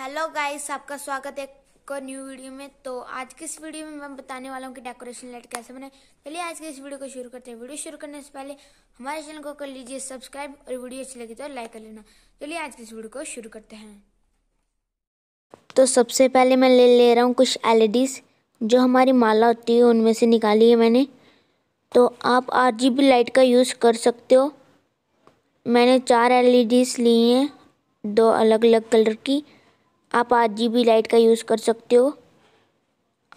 hello guys आपका स्वागत है और न्यू वीडियो में तो आज की इस वीडियो में मैं बताने वाला हूँ कि डेकोरेशन लाइट कैसे बनाए चलिए आज के इस वीडियो को शुरू करते हैं वीडियो शुरू करने से पहले हमारे चैनल को कर लीजिए सब्सक्राइब और वीडियो अच्छी लगी तो लाइक कर लेना चलिए आज के इस वीडियो को शुरू करते हैं तो सबसे पहले मैं ले ले रहा हूँ कुछ एल e जो हमारी माला होती है उनमें से निकाली है मैंने तो आप आर लाइट का यूज़ कर सकते हो मैंने चार एल e ली हैं दो अलग अलग कलर की आप आठ जी बी लाइट का यूज़ कर सकते हो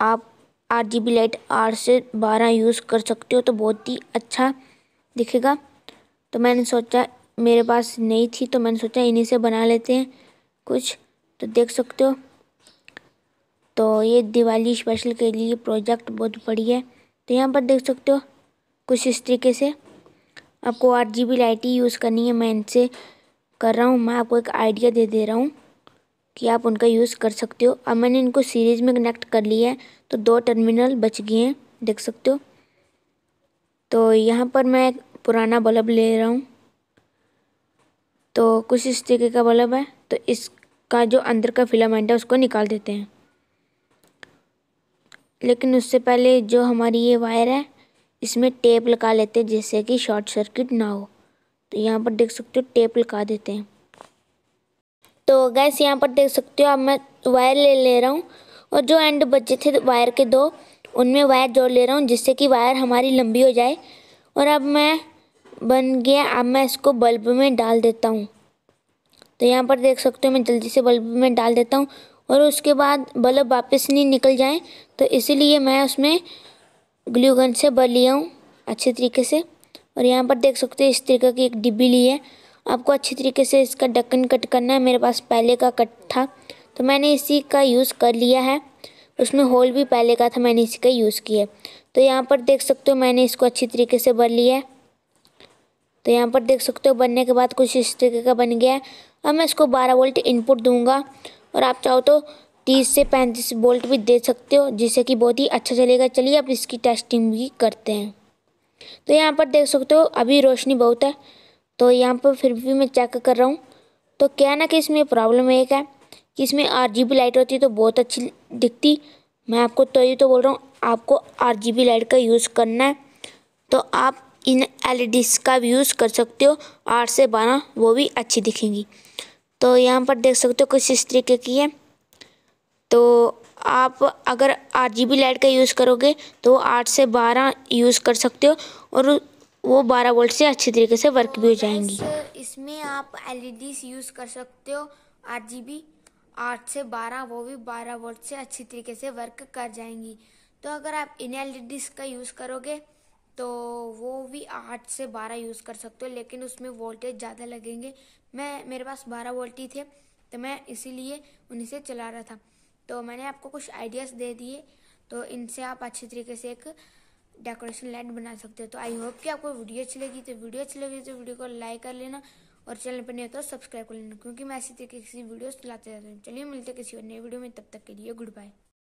आप आठ जी बी लाइट आठ से बारह यूज़ कर सकते हो तो बहुत ही अच्छा दिखेगा तो मैंने सोचा मेरे पास नहीं थी तो मैंने सोचा इन्हीं से बना लेते हैं कुछ तो देख सकते हो तो ये दिवाली स्पेशल के लिए प्रोजेक्ट बहुत बढ़िया है तो यहाँ पर देख सकते हो कुछ इस तरीके से आपको आठ जी बी लाइट ही यूज़ करनी है मैं इनसे कर रहा हूँ मैं आपको एक आइडिया दे दे रहा हूँ कि आप उनका यूज़ कर सकते हो अब मैंने इनको सीरीज़ में कनेक्ट कर लिया है तो दो टर्मिनल बच गए हैं देख सकते हो तो यहाँ पर मैं पुराना बल्ब ले रहा हूँ तो कुछ इस तरीके का बल्ब है तो इसका जो अंदर का फिलामेंट है उसको निकाल देते हैं लेकिन उससे पहले जो हमारी ये वायर है इसमें टेप लगा लेते हैं जिससे कि शॉर्ट सर्किट ना हो तो यहाँ पर देख सकते हो टेप लगा देते हैं तो गैस यहाँ पर देख सकते हो अब मैं वायर ले ले रहा हूँ और जो एंड बचे थे वायर के दो उनमें वायर जोड़ ले रहा हूँ जिससे कि वायर हमारी लंबी हो जाए और अब मैं बन गया अब मैं इसको बल्ब में डाल देता हूँ तो यहाँ पर देख सकते हो मैं जल्दी से बल्ब में डाल देता हूँ और उसके बाद बल्ब वापस नहीं निकल जाए तो इसीलिए मैं उसमें ग्लू गन से बल लिया हूँ अच्छे तरीके से और यहाँ पर देख सकते हो इस तरीके की एक डिब्बी ली है आपको अच्छे तरीके से इसका डक्कन कट करना है मेरे पास पहले का कट था तो मैंने इसी का यूज़ कर लिया है उसमें होल भी पहले का था मैंने इसी का यूज़ किया तो यहाँ पर देख सकते हो मैंने इसको अच्छी तरीके से भर लिया है तो यहाँ पर देख सकते हो बनने के बाद कुछ इस तरीके का बन गया है अब मैं इसको 12 वोल्ट इनपुट दूंगा और आप चाहो तो 30 से 35 वोल्ट भी दे सकते हो जिससे कि बहुत ही अच्छा चलेगा चलिए अब इसकी टेस्टिंग भी करते हैं तो यहाँ पर देख सकते हो अभी रोशनी बहुत है तो यहाँ पर फिर भी मैं चेक कर रहा हूँ तो क्या ना कि इसमें प्रॉब्लम एक है कि इसमें आर जी बी लाइट होती तो बहुत अच्छी दिखती मैं आपको तो ये तो बोल रहा हूँ आपको आर जी बी लाइट का यूज़ करना है तो आप इन एल e का भी यूज़ कर सकते हो आठ से बारह वो भी अच्छी दिखेंगी तो यहाँ पर देख सकते हो कुछ इस तरीके की है तो आप अगर आर जी बी लाइट का यूज़ करोगे तो आठ से बारह यूज़ कर सकते हो और वो 12 वोल्ट से अच्छे तरीके से वर्क भी हो जाएंगी इसमें आप एल यूज़ e कर सकते हो आठ जी बी आठ से बारह वो भी बारह वोल्ट से अच्छी तरीके से वर्क कर जाएंगी तो अगर आप इन एल e का यूज़ करोगे तो वो भी आठ से बारह यूज़ कर सकते हो लेकिन उसमें वोल्टेज ज़्यादा लगेंगे मैं मेरे पास बारह वोल्ट ही थे तो मैं इसीलिए उन्हीं से चला रहा था तो मैंने आपको कुछ आइडियाज़ दे दिए तो इनसे आप अच्छे तरीके से एक डेकोरेशन लाइट बना सकते हो तो आई होप कि आपको वीडियो अच्छी लगी तो वीडियो अच्छी लगी तो वीडियो को लाइक कर लेना और चैनल पर नहीं होता तो सब्सक्राइब कर लेना क्योंकि मैं ऐसी तरीके किसी वीडियोस चलाते रहता हूँ चलिए मिलते किसी और नए वीडियो में तब तक के लिए गुड बाय